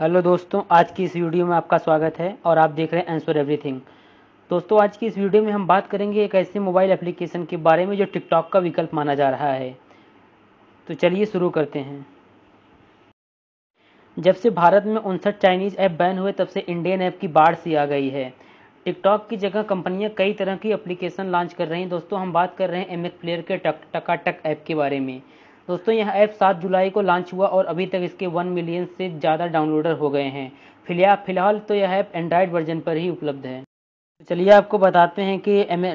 hello दोस्तों आज की इस वीडियो में आपका स्वागत है और आप देख रहे हैं आंसर एवरीथिंग दोस्तों आज की इस वीडियो में हम बात करेंगे एक ऐसे मोबाइल एप्लीकेशन के बारे में जो टिकटॉक का विकल्प माना जा रहा है तो चलिए शुरू करते हैं जब से भारत में उनसठ चाइनीज़ ऐप बैन हुए तब से इंडियन ऐप की बाढ़ सी आ गई है टिकटॉक की जगह कंपनियां कई तरह की एप्लीकेशन लॉन्च कर रही हैं दोस्तों हम बात कर रहे हैं एम प्लेयर के टकाटक ऐप के बारे में दोस्तों यह ऐप 7 जुलाई को लॉन्च हुआ और अभी तक इसके 1 मिलियन से ज़्यादा डाउनलोडर हो गए हैं फिलहाल फिलहाल तो यह ऐप एंड्रॉयड वर्जन पर ही उपलब्ध है चलिए आपको बताते हैं कि एम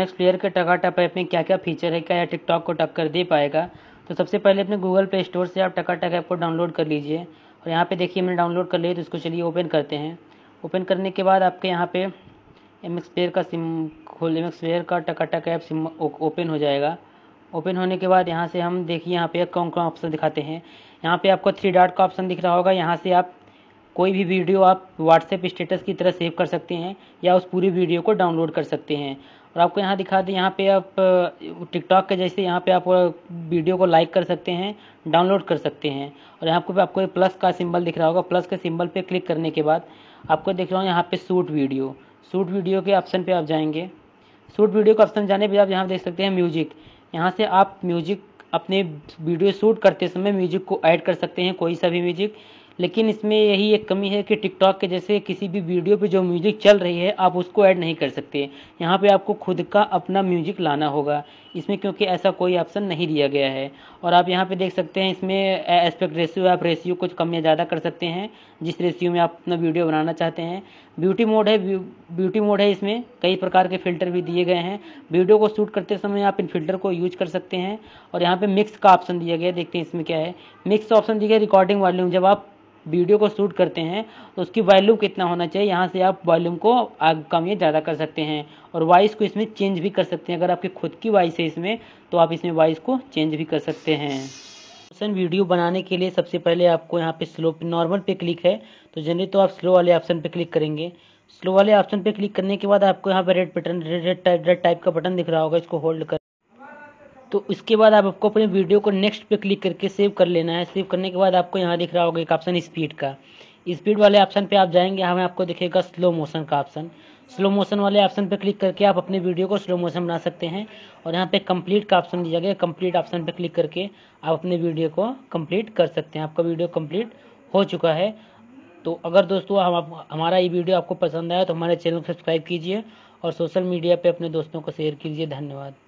एक्स प्लेयर के टप ऐप में क्या क्या फीचर है क्या यह टिकटॉक को टक्कर दे पाएगा तो सबसे पहले अपने गूगल प्ले स्टोर से आप टका टक ऐप को डाउनलोड कर लीजिए और यहाँ पे देखिए मैंने डाउनलोड कर लिया तो इसको चलिए ओपन करते हैं ओपन करने के बाद आपके यहाँ पे एम एक्स प्लेयर का सिम खोल एम एक्स प्लेयर का टक ऐप सिम ओपन हो जाएगा ओपन होने के बाद यहाँ से हम देखिए यहाँ पे कौन कौन ऑप्शन दिखाते हैं यहाँ पे आपको थ्री डॉट का ऑप्शन दिख रहा होगा यहाँ से आप कोई भी वीडियो आप व्हाट्सएप स्टेटस की तरह सेव कर सकते हैं या उस पूरी वीडियो को डाउनलोड कर सकते हैं और आपको यहाँ दिखा दें यहाँ पे आप टिकटॉक के जैसे यहाँ पे आप वीडियो को लाइक कर सकते हैं डाउनलोड कर सकते हैं और यहाँ पे आपको प्लस का सिंबल दिख रहा होगा प्लस के सिंबल पे क्लिक करने के बाद आपको दिख रहा हूँ यहाँ पे सूट वीडियो सूट वीडियो के ऑप्शन पे आप जाएंगे सूट वीडियो के ऑप्शन जाने पर आप यहाँ देख सकते हैं म्यूजिक यहाँ से आप म्यूजिक अपने वीडियो शूट करते समय म्यूजिक को ऐड कर सकते हैं कोई सा भी म्यूजिक लेकिन इसमें यही एक कमी है कि टिकटॉक के जैसे किसी भी वीडियो पे जो म्यूज़िक चल रही है आप उसको ऐड नहीं कर सकते यहाँ पे आपको खुद का अपना म्यूज़िक लाना होगा इसमें क्योंकि ऐसा कोई ऑप्शन नहीं दिया गया है और आप यहाँ पे देख सकते हैं इसमें एस्पेक्ट रेशियो आप रेशियो कुछ कम या ज़्यादा कर सकते हैं जिस रेशियो में आप अपना वीडियो बनाना चाहते हैं ब्यूटी मोड है ब्यूटी मोड है इसमें कई प्रकार के फ़िल्टर भी दिए गए हैं वीडियो को शूट करते समय आप इन फ़िल्टर को यूज कर सकते हैं और यहाँ पर मिक्स का ऑप्शन दिया गया देखते हैं इसमें क्या है मिक्स ऑप्शन दिया गया रिकॉर्डिंग वॉल्यूम जब आप वीडियो को शूट करते हैं तो उसकी वॉल्यूम कितना होना चाहिए यहाँ से आप वॉल्यूम को आग कम या ज़्यादा कर सकते हैं और वॉइस को इसमें चेंज भी कर सकते हैं अगर आपकी खुद की वॉइस है इसमें तो आप इसमें वॉइस को चेंज भी कर सकते हैं ऑप्शन वीडियो बनाने के लिए सबसे पहले आपको यहाँ पे स्लो नॉर्मल पे क्लिक है तो जनरली तो आप स्लो वाले ऑप्शन पे क्लिक करेंगे स्लो वाले ऑप्शन पे क्लिक करने के बाद आपको यहाँ पे red button red type red type का बटन दिख रहा होगा इसको होल्ड कर तो इसके बाद आप आपको अपने वीडियो को नेक्स्ट पे क्लिक करके सेव कर लेना है सेव करने के बाद आपको यहाँ दिख रहा होगा एक ऑप्शन स्पीड का स्पीड वाले ऑप्शन पे आप जाएंगे हमें आपको दिखेगा स्लो मोशन का ऑप्शन स्लो मोशन वाले ऑप्शन पे क्लिक करके आप अपने वीडियो को स्लो मोशन बना सकते हैं और यहाँ पे कंप्लीट का ऑप्शन दिया गया कंप्लीट ऑप्शन पे क्लिक करके आप अपने वीडियो को कंप्लीट कर सकते हैं आपका वीडियो कंप्लीट हो चुका है तो अगर दोस्तों हम आप, हमारा ये वीडियो आपको पसंद आया तो हमारे चैनल को सब्सक्राइब कीजिए और सोशल मीडिया पर अपने दोस्तों को शेयर कीजिए धन्यवाद